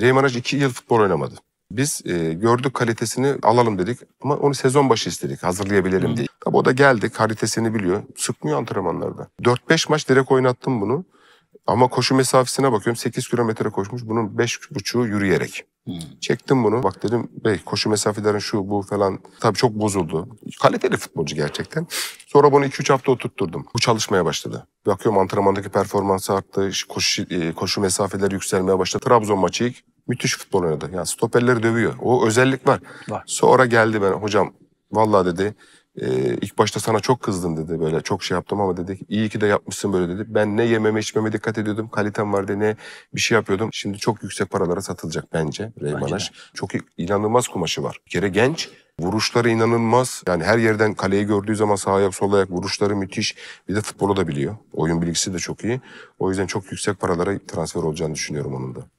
Reymaraj iki yıl futbol oynamadı. Biz e, gördük kalitesini alalım dedik ama onu sezon başı istedik hazırlayabilirim diye. Tabi o da geldi kalitesini biliyor. Sıkmıyor antrenmanlarda. 4-5 maç direkt oynattım bunu. Ama koşu mesafesine bakıyorum 8 kilometre koşmuş. Bunun 5,5'u yürüyerek. Hmm. Çektim bunu. Bak dedim bey koşu mesafelerin şu bu falan. Tabii çok bozuldu. Kaliteli futbolcu gerçekten. Sonra bunu 2-3 hafta oturtturdum. Bu çalışmaya başladı bakıyorum antrenmandaki performansı arttı. Koşu, e, koşu mesafeleri yükselmeye başladı. Trabzon maçı ilk müthiş futbol oynadı. Yani stoperleri dövüyor. O özellik var. var. Sonra geldi ben hocam vallahi dedi e, ilk başta sana çok kızdım dedi böyle çok şey yaptım ama dedik iyi ki de yapmışsın böyle dedi. Ben ne yememe içmeme dikkat ediyordum. Kalitem vardı ne bir şey yapıyordum. Şimdi çok yüksek paralara satılacak bence Reymanaj. Çok inanılmaz kumaşı var. Bir kere genç Vuruşları inanılmaz. Yani her yerden kaleyi gördüğü zaman sağ ayak sol ayak vuruşları müthiş. Bir de futbolu da biliyor. Oyun bilgisi de çok iyi. O yüzden çok yüksek paralara transfer olacağını düşünüyorum onun da.